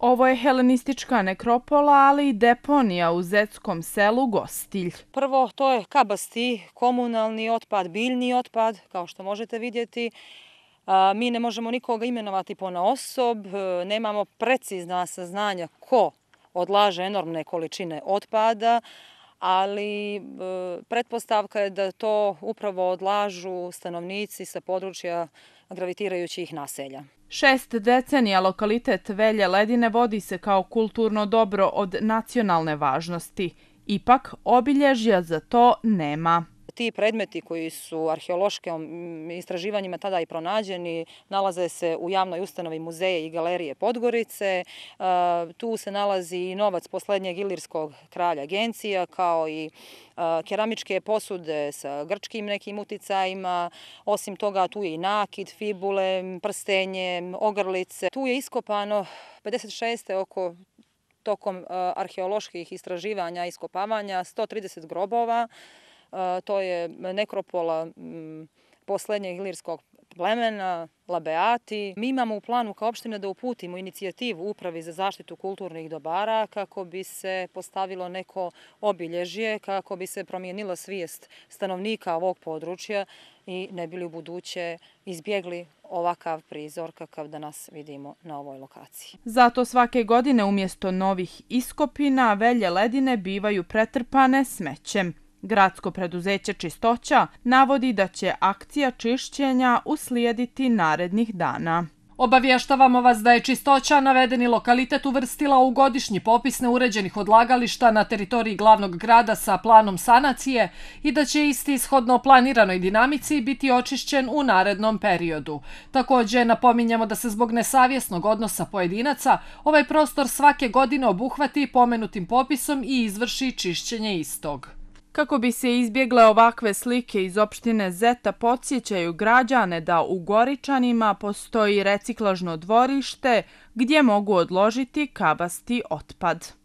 Ovo je helenistička nekropola, ali i deponija u Zetskom selu Gostilj. Prvo, to je kabasti, komunalni otpad, biljni otpad, kao što možete vidjeti. Mi ne možemo nikoga imenovati po na osob, e, nemamo precizna saznanja ko odlaže enormne količine otpada, ali e, pretpostavka je da to upravo odlažu stanovnici sa područja Zetskog gravitirajućih naselja. Šest decenija lokalitet Velje Ledine vodi se kao kulturno dobro od nacionalne važnosti. Ipak, obilježja za to nema ti predmeti koji su arheološkim istraživanjima tada i pronađeni nalaze se u javnoj ustanovi muzeje i galerije Podgorice. E, tu se nalazi i novac poslednjeg ilirskog kralja Gencija kao i e, keramičke posude sa grčkim nekim uticajima. Osim toga tu je i nakid, fibule, prstenje, ogrlice. Tu je iskopano 56. oko tokom e, arheoloških istraživanja i iskopavanja 130 grobova to je nekropola mm, poslednjeg ilirskog plemena, labeati. Mi imamo u planu kao opština da uputimo inicijativu upravi za zaštitu kulturnih dobara kako bi se postavilo neko obilježje, kako bi se promijenila svijest stanovnika ovog područja i ne bili u buduće izbjegli ovakav prizor kakav danas vidimo na ovoj lokaciji. Zato svake godine umjesto novih iskopina velje ledine bivaju pretrpane smećem. Gradsko preduzeće Čistoća navodi da će akcija čišćenja uslijediti narednih dana. Obavještavamo vas da je čistoća navedeni lokalitet uvrstila u godišnji popis neuređenih odlagališta na teritoriji glavnog grada sa planom sanacije i da će isti ishodno planiranoj dinamici biti očišćen u narednom periodu. Također napominjamo da se zbog nesavjesnog odnosa pojedinaca ovaj prostor svake godine obuhvati pomenutim popisom i izvrši čišćenje istog. Kako bi se izbjegle ovakve slike iz opštine Zeta podsjećaju građane da u Goričanima postoji reciklažno dvorište gdje mogu odložiti kabasti otpad.